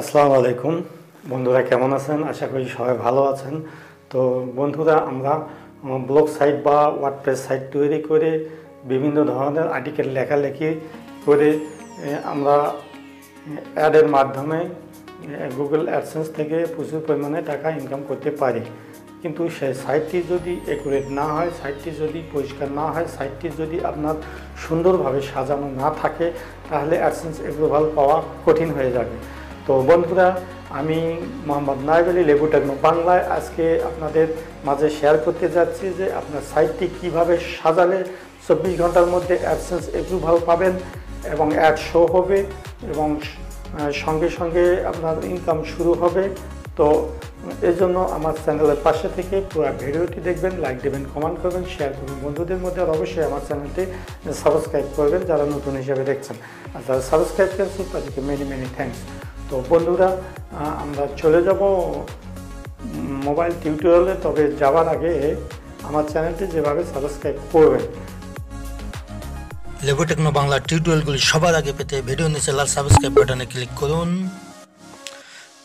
আসসালামু আলাইকুম বন্ধুরা কেমন আছেন আশা করি সবাই ভালো আছেন তো বন্ধুরা আমরা ব্লগ সাইট বা ওয়ার্ডপ্রেস সাইট তৈরি করে বিভিন্ন ধরনের আর্টিকেল লেখালেখি করে আমরা অ্যাডের মাধ্যমে গুগল অ্যাডসেন্স থেকে প্রচুর পরিমাণে টাকা ইনকাম করতে পারি কিন্তু সেই সাইটটি যদি একুরেট না হয় সাইটটি যদি পরিষ্কার না হয় সাইটটি যদি আপনার সুন্দরভাবে সাজানো না থাকে তাহলে অ্যাডসেন্স অ্যাপ্রুভাল পাওয়া কঠিন হয়ে যাবে তো বন্ধুরা আমি মোহাম্মদ নায়েব আলী লেবু টেকনো বাংলায় আজকে আপনাদের মাঝে শেয়ার করতে যাচ্ছি যে আপনার সাইটটি কিভাবে সাজালে চব্বিশ ঘন্টার মধ্যে অ্যাডসেন্স অ্যাপ্রুভাল পাবেন এবং অ্যাড শো হবে এবং সঙ্গে সঙ্গে আপনার ইনকাম শুরু হবে তো এজন্য জন্য আমার চ্যানেলের পাশে থেকে পুরো ভিডিওটি দেখবেন লাইক দেবেন কমেন্ট করবেন শেয়ার করবেন বন্ধুদের মধ্যে আর অবশ্যই আমার চ্যানেলটি সাবস্ক্রাইব করবেন যারা নতুন হিসাবে দেখছেন আর যারা সাবস্ক্রাইব করছেন তাদেরকে মেনি মেনি থ্যাংকস তো বন্ধুরা আমরা চলে যাব মোবাইল টিউটোরিয়ালে তবে যাওয়ার আগে আমার চ্যানেলটি যেভাবে সাবস্ক্রাইব করবেন লেবোটেকনো বাংলা টিউটোরিয়ালগুলি সবার আগে পেতে ভিডিও নিচে লাল সাবস্ক্রাইব বাটনে ক্লিক করুন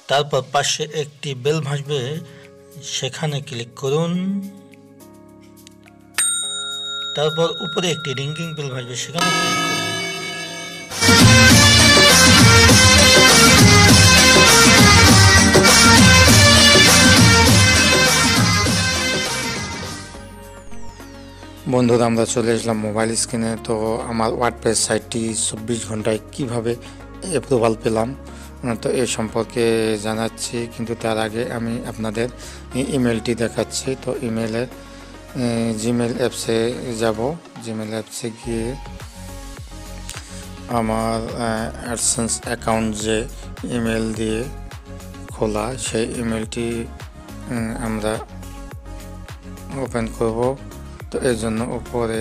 তারপর পাশে একটি বেল ভাসবে সেখানে ক্লিক করুন তারপর উপরে একটি রিঙ্গিং বেল ভাসবে সেখানে ক্লিক করুন বন্ধুরা আমরা চলে এসলাম মোবাইল স্ক্রিনে তো আমার ওয়ার্ডপ্রেস সাইটটি চব্বিশ ঘন্টায় কিভাবে অ্যাপ্রুভাল পেলাম তো এ সম্পর্কে জানাচ্ছি কিন্তু তার আগে আমি আপনাদের ইমেলটি দেখাচ্ছি তো ইমেলে জিমেল অ্যাপসে যাব জিমেল অ্যাপসে গিয়ে আমার অ্যাডসেন্স অ্যাকাউন্ট যে ইমেল দিয়ে খোলা সেই ইমেলটি আমরা ওপেন করবো তো এই জন্য উপরে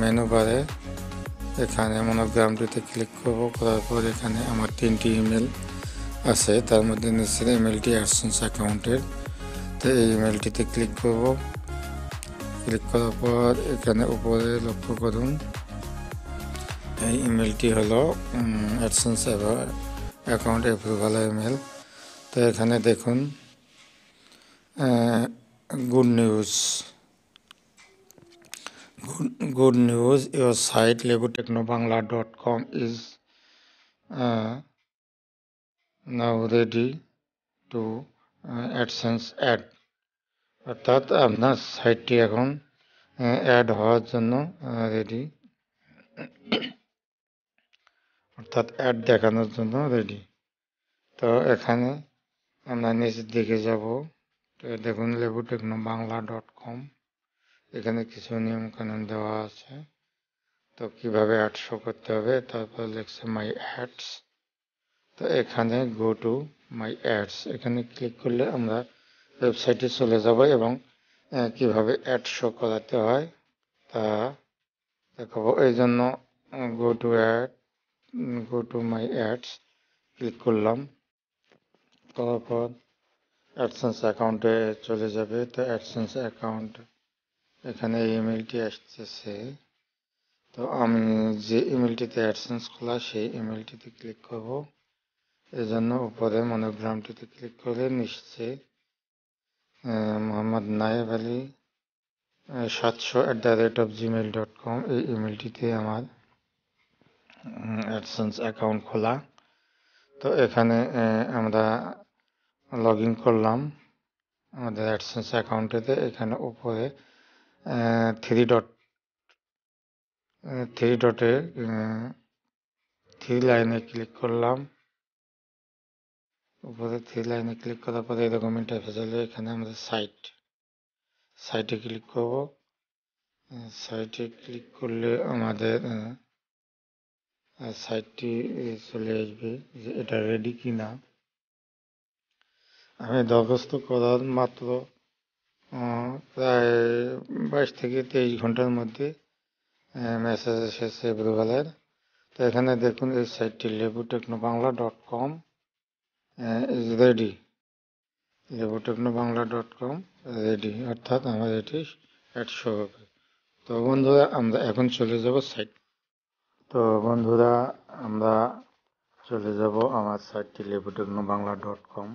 মেনু বারে এখানে মনোগ্রামটিতে ক্লিক করব করার পর এখানে আমার তিনটি ইমেল আছে তার মধ্যে নিচের ইমেলটি অ্যাডসেন্স অ্যাকাউন্টের তো এই ইমেলটিতে ক্লিক করব ক্লিক করার পর এখানে উপরে লক্ষ্য করুন এই ইমেলটি হলো অ্যাডসেন্স অ্যাকাউন্ট অ্যাপ্রুভাল ইমেল তো এখানে দেখুন good news good, good news your site legotechnobangla.com is uh, now ready to uh, AdSense ad অর্থাৎ আপনার সাইটটি এখন অ্যাড uh, হওয়ার জন্য রেডি uh, অর্থাৎ অ্যাড দেখানোর জন্য রেডি তো এখানে আমরা নিচের দিকে যাব তো দেখুন লেবু টেকনো বাংলা ডট কম এখানে কিছু নিয়ম কানুন দেওয়া আছে তো কিভাবে অ্যাড শো করতে হবে তারপর লিখছে মাই অ্যাডস তো এখানে গো টু মাই অ্যাডস এখানে ক্লিক করলে আমরা ওয়েবসাইটে চলে যাব এবং কিভাবে অ্যাড শো করাতে হয় তা দেখাবো এই জন্য go to ad go to my ads click করলাম করার পর অ্যাডসেন্স অ্যাকাউন্টে চলে যাবে তো অ্যাডসেন্স অ্যাকাউন্ট এখানে ইমেলটি আসতেছে তো আমি যে ইমেলটিতে অ্যাডসেন্স খোলা সেই ইমেলটিতে ক্লিক করব এজন্য উপরে মনোগ্রামটিতে ক্লিক করে নিশ্চে মোহাম্মদ নায়েব আলী সাতশো at the rate of Gmail dot com এই ইমেলটিতে আমার অ্যাডসেন্স অ্যাকাউন্ট খোলা তো এখানে আমরা লগ ইন করলাম আমাদের অ্যাডসেন্স অ্যাকাউন্টেতে এখানে উপরে থ্রি ডট থ্রি ডটে থ্রি লাইনে ক্লিক করলাম উপরে থ্রি লাইনে ক্লিক করার পরে এরকম ইন্টারফেস হলে এখানে আমাদের সাইট সাইটে ক্লিক করব সাইটে ক্লিক করলে আমাদের সাইটটি চলে আসবে যে এটা রেডি কিনা আমি দরখাস্ত করার মাত্র প্রায় বাইশ থেকে তেইশ ঘন্টার মধ্যে মেসেজ এসেছে ব্লুবেলার তো এখানে দেখুন এই সাইটটি Lebu techno Bangla dot com is ready Lebu techno Bangla dot com ready অর্থাৎ আমার এটি অ্যাড শো হবে তো বন্ধুরা আমরা এখন চলে যাব সাইট তো বন্ধুরা আমরা চলে যাব আমার সাইটটি লেবু টেকনো বাংলা ডট কম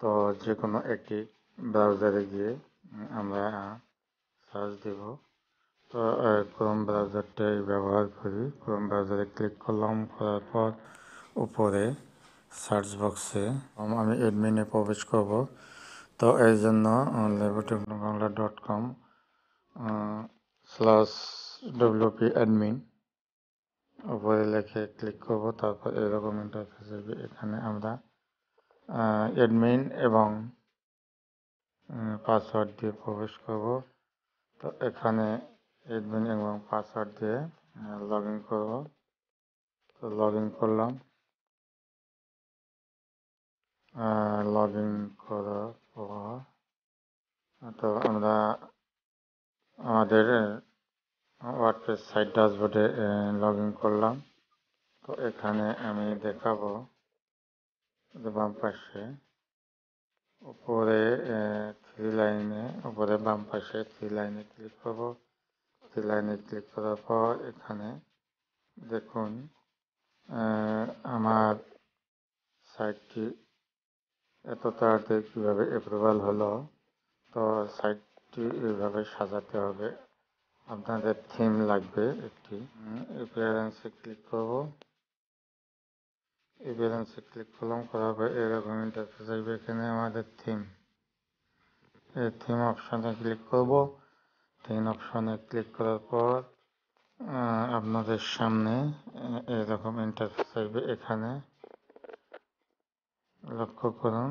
তো যে কোনো একটি ব্রাউজারে গিয়ে আমরা সার্চ দেব তো ক্রোম ব্রাউজারটাই ব্যবহার করি ক্রোম ব্রাউজারে ক্লিক করলাম করার পর উপরে সার্চ বক্সে আমি অ্যাডমিনে প্রবেশ করব তো এই জন্য Bangla dot com slash WP admin উপরে লেখে ক্লিক করব তারপর এরকম ইন্টারফেস এখানে আমরা অ্যাডমিন এবং পাসওয়ার্ড দিয়ে প্রবেশ করব তো এখানে এডমিন এবং পাসওয়ার্ড দিয়ে লগ ইন করবো তো লগ ইন করলাম লগ ইন করার পর তো আমরা আমাদের ওয়ার্ডপ্রেস সাইট ডাশবোর্ডে লগ ইন করলাম তো এখানে আমি দেখাবো বাম পাশে উপরে থ্রি লাইনে উপরে বাম পাশে থ্রি লাইনে ক্লিক করব থ্রি লাইনে ক্লিক করার পর এখানে দেখুন আমার সাইটটি এত তাড়াতাড়ি কীভাবে অ্যাপ্রুভাল হলো তো সাইটটি এইভাবে সাজাতে হবে আপনাদের থিম লাগবে একটি অ্যাপিয়ারেন্সে ক্লিক করব অ্যাপিয়ারেন্সে ক্লিক করলাম করার পর এরকম ইন্টারফেস আসবে এখানে আমাদের থিম এই থিম অপশানে ক্লিক করব থিম অপশানে ক্লিক করার পর আপনাদের সামনে এরকম ইন্টারফেস আসবে এখানে লক্ষ্য করুন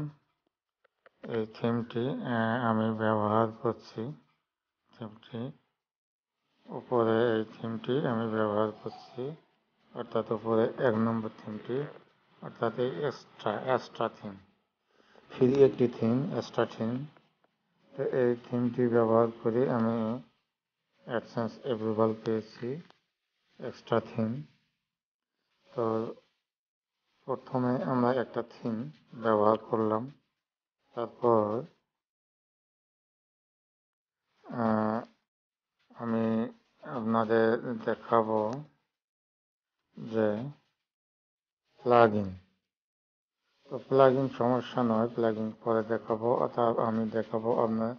এই থিমটি আমি ব্যবহার করছি থিমটি উপরে এই থিমটি আমি ব্যবহার করছি অর্থাৎ উপরে এক নম্বর থিমটি অর্থাৎ এই এক্সট্রা এক্সট্রা থিম ফ্রি একটি থিম এক্সট্রা থিম তো এই থিমটি ব্যবহার করে আমি অ্যাডসেন্স অ্যাপ্রুভাল পেয়েছি এক্সট্রা থিম তো প্রথমে আমরা একটা থিম ব্যবহার করলাম তারপর আমি আপনাদের দেখাবো যে প্লাগ ইন তো প্লাগিং সমস্যা নয় প্লাগিং পরে দেখাবো অর্থাৎ আমি দেখাবো আপনার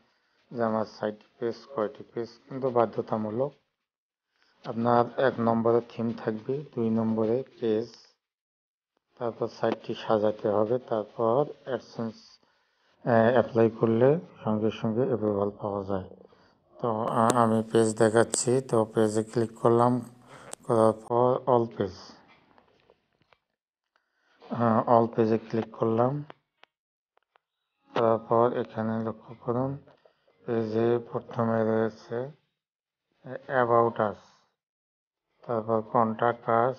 যে আমার সাইট পেজ কয়টি পেজ কিন্তু বাধ্যতামূলক আপনার এক নম্বরে থিম থাকবে দুই নম্বরে পেজ তারপর সাইটটি সাজাতে হবে তারপর অ্যাডসেন্স অ্যাপ্লাই করলে সঙ্গে সঙ্গে অ্যাপ্রুভাল পাওয়া যায় তো আমি পেজ দেখাচ্ছি তো পেজে ক্লিক করলাম করার পর অল পেজ অল পেজে ক্লিক করলাম তারপর এখানে লক্ষ্য করুন পেজে প্রথমে রয়েছে অ্যাবাউট আস তারপর contact us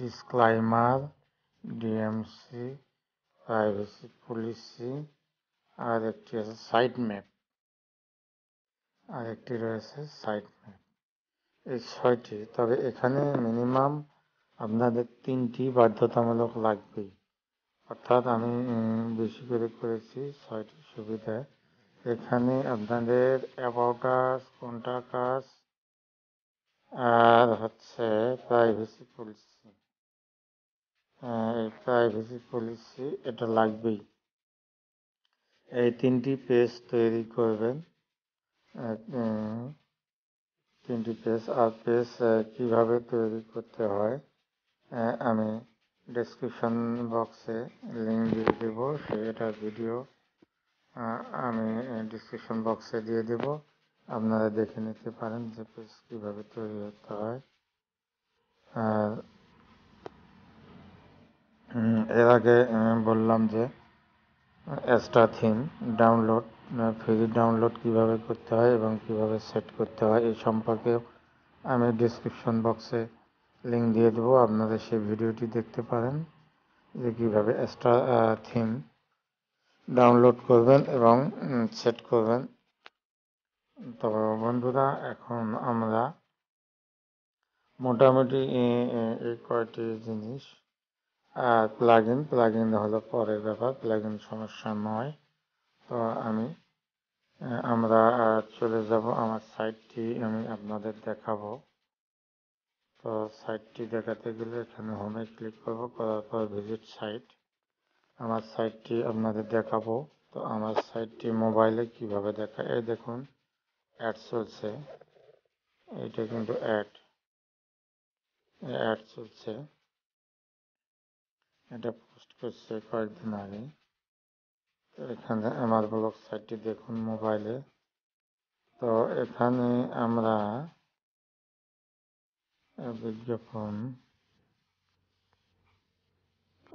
disclaimer DMC privacy policy আর একটি আছে সাইড ম্যাপ আর একটি রয়েছে সাইট ম্যাপ এই ছয়টি তবে এখানে মিনিমাম আপনাদের তিনটি বাধ্যতামূলক লাগবেই অর্থাৎ আমি বেশি করে করেছি ছয়টি সুবিধা এখানে আপনাদের অ্যাবাউট আস কোনটা কাজ আর হচ্ছে প্রাইভেসি পলিসি প্রাইভেসি পলিসি এটা লাগবেই এই তিনটি পেজ তৈরি করবেন তিনটি পেজ আর পেজ কীভাবে তৈরি করতে হয় হ্যাঁ আমি ডেসক্রিপশন বক্সে লিঙ্ক দিয়ে দেবো সেটার ভিডিও আমি ডিসক্রিপশন বক্সে দিয়ে দেব আপনারা দেখে নিতে পারেন যে পেজ কীভাবে তৈরি করতে হয় আর এর আগে বললাম যে extra theme download free download কিভাবে করতে হয় এবং কিভাবে সেট করতে হয় এই সম্পর্কে আমি ডিসক্রিপশন বক্সে লিঙ্ক দিয়ে দেবো আপনারা সেই ভিডিওটি দেখতে পারেন যে কীভাবে এক্সট্রা থিম ডাউনলোড করবেন এবং সেট করবেন তো বন্ধুরা এখন আমরা মোটামুটি এই কয়টি জিনিস আর প্লাগ ইন প্লাগ ইন হলো পরের ব্যাপার প্লাগ ইন সমস্যা নয় তো আমি আমরা চলে যাব আমার সাইটটি আমি আপনাদের দেখাবো তো সাইটটি দেখাতে গেলে এখানে হোমে ক্লিক করব করার পর ভিজিট সাইট আমার সাইটটি আপনাদের দেখাবো তো আমার সাইটটি মোবাইলে কিভাবে দেখা এই দেখুন অ্যাড চলছে এইটা কিন্তু অ্যাড অ্যাড চলছে এটা পোস্ট করছে কয়েকদিন আগে তো এখানে আমার ব্লগ সাইটটি দেখুন মোবাইলে তো এখানে আমরা বিজ্ঞাপন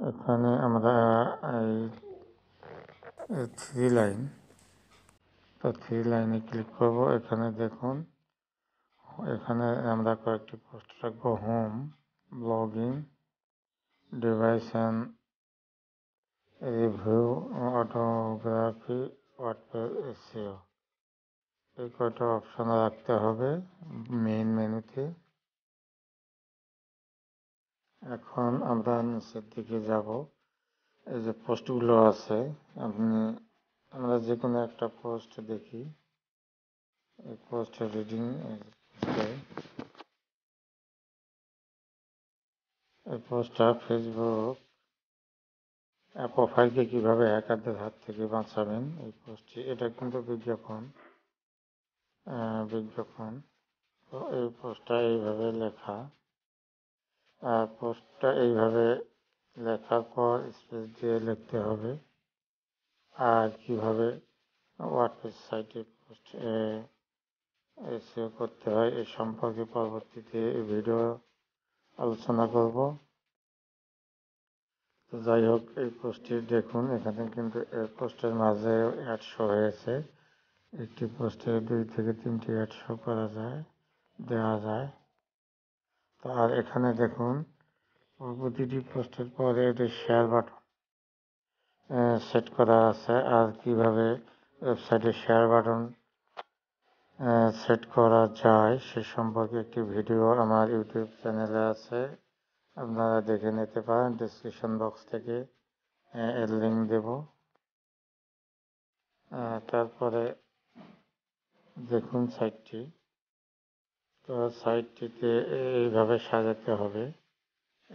এখানে আমরা এই থ্রি লাইন তো থ্রি লাইনে ক্লিক করব এখানে দেখুন এখানে আমরা কয়েকটি পোস্ট রাখবো home blogging device and review autography SEO এই কয়টা অপশান রাখতে হবে মেইন মেনুতে এখন আমরা নিচের দিকে যাব এই যে পোস্টগুলো আছে আপনি আমরা যে কোনো একটা পোস্ট দেখি এই পোস্ট রিডিং এই পোস্টটা ফেসবুক প্রোফাইলকে কীভাবে হ্যাকারদের হাত থেকে বাঁচাবেন এই পোস্টটি এটা কিন্তু বিজ্ঞাপন বিজ্ঞাপন তো এই পোস্টটা এইভাবে লেখা আর পোস্টটা এইভাবে লেখার পর স্পেস দিয়ে লিখতে হবে আর কীভাবে ওয়ার্ডপ্রেস সাইটে পোস্ট সেভ করতে হয় এ সম্পর্কে পরবর্তীতে ভিডিও আলোচনা করব যাই হোক এই পোস্টটি দেখুন এখানে কিন্তু এই পোস্টের মাঝে অ্যাডশো শো হয়েছে একটি পোস্টে দুই থেকে তিনটি অ্যাডশো শো করা যায় দেওয়া যায় আর এখানে দেখুন প্রতিটি পোস্টের পরে একটি শেয়ার বাটন সেট করা আছে আর কিভাবে ওয়েবসাইটে শেয়ার বাটন সেট করা যায় সে সম্পর্কে একটি ভিডিও আমার ইউটিউব চ্যানেলে আছে আপনারা দেখে নিতে পারেন ডিসক্রিপশন বক্স থেকে এর লিঙ্ক দেব তারপরে দেখুন সাইটটি তো সাইডটিতে এইভাবে সাজাতে হবে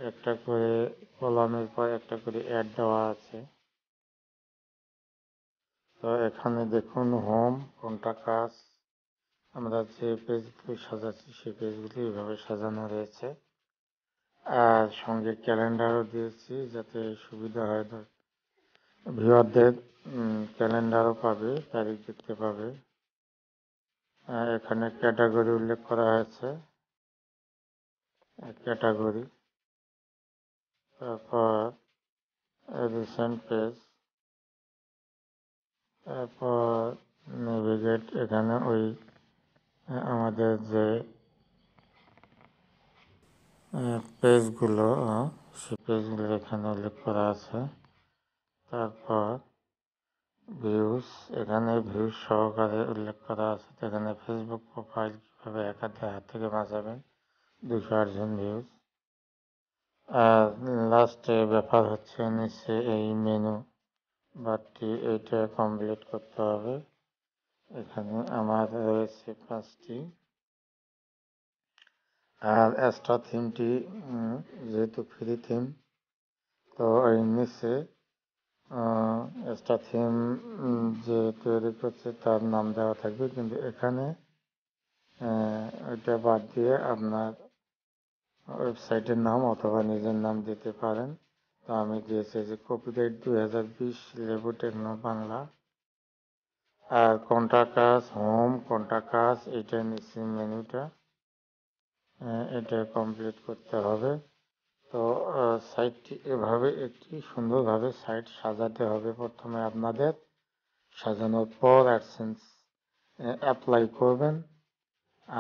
একটা করে কলমের পর একটা করে অ্যাড দেওয়া আছে তো এখানে দেখুন হোম কোনটা কাজ আমরা যে পেজগুলি সাজাচ্ছি সেই পেজগুলি এইভাবে সাজানো রয়েছে আর সঙ্গে ক্যালেন্ডারও দিয়েছি যাতে সুবিধা হয় ভিউয়ারদের ক্যালেন্ডারও পাবে তারিখ দেখতে পাবে আর এখানে ক্যাটাগরি উল্লেখ করা হয়েছে ক্যাটাগরি তারপর রিসেন্ট পেজ তারপর নেভিগেট এখানে ওই আমাদের যে পেজগুলো সে পেজগুলো এখানে উল্লেখ করা আছে তারপর ভিউস এখানে ভিউস সহকারে উল্লেখ করা আছে এখানে ফেসবুক প্রোফাইল কীভাবে হ্যাকারদের হাত থেকে বাঁচাবেন দুশো আটজন ভিউস আর লাস্টে ব্যাপার হচ্ছে নিচে এই মেনু বারটি এইটা কমপ্লিট করতে হবে এখানে আমার রয়েছে পাঁচটি আর এক্সট্রা থিমটি যেহেতু ফ্রি থিম তো এই নিচে একটা থিম যে তৈরি করছে তার নাম দেওয়া থাকবে কিন্তু এখানে ওইটা বাদ দিয়ে আপনার ওয়েবসাইটের নাম অথবা নিজের নাম দিতে পারেন তো আমি দিয়েছি যে কপিরাইট দুই হাজার বিশ লেবু টেকনো বাংলা আর কন্টাকাস হোম কন্টাকাস এটা নিচে মেনুটা এটা কমপ্লিট করতে হবে তো সাইটটি এভাবে একটি সুন্দরভাবে সাইট সাজাতে হবে প্রথমে আপনাদের সাজানোর পর অ্যাডসেন্স অ্যাপ্লাই করবেন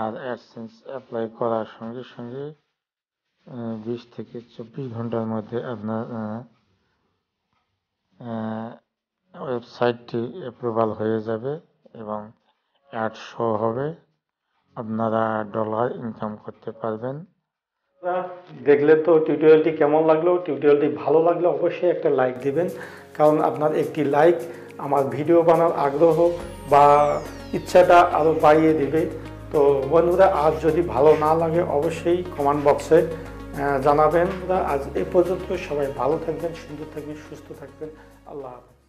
আর অ্যাডসেন্স অ্যাপ্লাই করার সঙ্গে সঙ্গে বিশ থেকে চব্বিশ ঘন্টার মধ্যে আপনার ওয়েবসাইটটি অ্যাপ্রুভাল হয়ে যাবে এবং অ্যাড শো হবে আপনারা ডলার ইনকাম করতে পারবেন দেখলে তো টিউটোরিয়ালটি কেমন লাগলো টিউটোরিয়ালটি ভালো লাগলে অবশ্যই একটা লাইক দিবেন কারণ আপনার একটি লাইক আমার ভিডিও বানার আগ্রহ বা ইচ্ছাটা আরও বাড়িয়ে দেবে তো বন্ধুরা আজ যদি ভালো না লাগে অবশ্যই কমেন্ট বক্সে জানাবেন আজ এ পর্যন্ত সবাই ভালো থাকবেন সুন্দর থাকবেন সুস্থ থাকবেন আল্লাহ হাফেজ